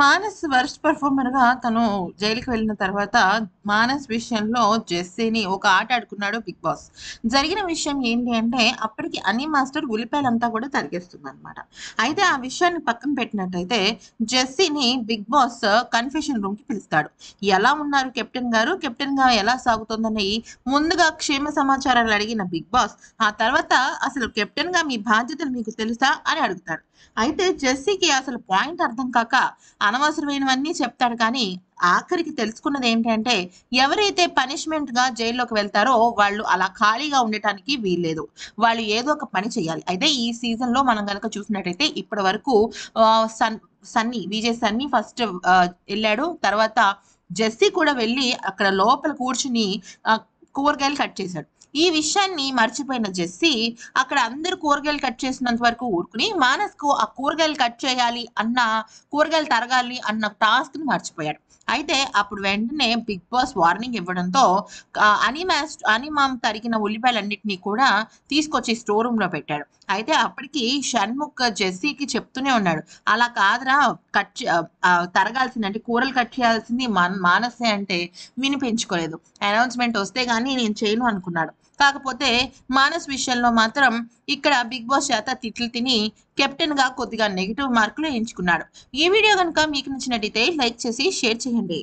Manas worst గా తను జైలుకి వెళ్ళిన తర్వాత మానస్ విషయంలో జెస్సీని ఒక ఆట ఆడుకున్నాడు బిగ్ బాస్ జరిగిన విషయం ఏంటి అంటే అప్పటికి అని మాస్టర్ ఉల్లిపాయలంతా కూడా తరిగేస్తుంది అనమాట అయితే ఆ విషయాన్ని పక్కన పెట్టినట్టయితే జెస్సీని బిగ్ బాస్ కన్ఫెషన్ కి పిలుస్తాడు ఎలా ఉన్నారు కెప్టెన్ గారు కెప్టెన్ గా ఎలా సాగుతుందని ముందుగా క్షేమ సమాచారాలు అడిగిన బిగ్ బాస్ ఆ తర్వాత అసలు కెప్టెన్ గా మీ బాధ్యతలు మీకు తెలుసా అని అడుగుతాడు అయితే జెస్సీకి అసలు పాయింట్ అర్థం కాక అనవసరమైనవన్నీ చెప్తాడు కానీ ఆఖరికి తెలుసుకున్నది ఏంటంటే ఎవరైతే పనిష్మెంట్ గా జైల్లోకి వెళ్తారో వాళ్ళు అలా ఖాళీగా ఉండటానికి వీల్లేదు వాళ్ళు ఏదో ఒక పని చేయాలి అయితే ఈ సీజన్ లో మనం కనుక చూసినట్టయితే ఇప్పటి వరకు సన్ సన్నీ విజయ్ సన్నీ ఫస్ట్ వెళ్ళాడు తర్వాత జెస్సీ కూడా వెళ్ళి అక్కడ లోపల కూర్చుని కూరగాయలు కట్ చేశాడు ఈ విషయాన్ని మర్చిపోయిన జెస్సీ అక్కడ అందరూ కూరగాయలు కట్ చేసినంత వరకు ఊరుకుని మానస్కు ఆ కూరగాయలు కట్ చేయాలి అన్న కూరగాయలు తరగాలి అన్న టాస్క్ ని మర్చిపోయాడు అయితే అప్పుడు వెంటనే బిగ్ బాస్ వార్నింగ్ ఇవ్వడంతో అనిమాస్ అనిమామ్ తరిగిన ఉల్లిపాయలన్నింటినీ కూడా తీసుకొచ్చి స్టోర్ రూమ్ లో పెట్టాడు అయితే అప్పటికి షణ్ముఖ్ జెస్సీకి చెప్తూనే ఉన్నాడు అలా కాదురా కట్ తరగాల్సింది అంటే కూరలు కట్ చేయాల్సింది మానసే అంటే వినిపించుకోలేదు అనౌన్స్మెంట్ వస్తే కానీ నేను చేయను అనుకున్నాడు కాకపోతే మానస్ విషయంలో మాత్రం ఇక్కడ బిగ్ బాస్ చేత తిట్లు తిని కెప్టెన్ గా కొద్దిగా నెగిటివ్ మార్కులు ఎంచుకున్నాడు ఈ వీడియో కనుక మీకు నచ్చినట్టయితే లైక్ చేసి షేర్ చేయండి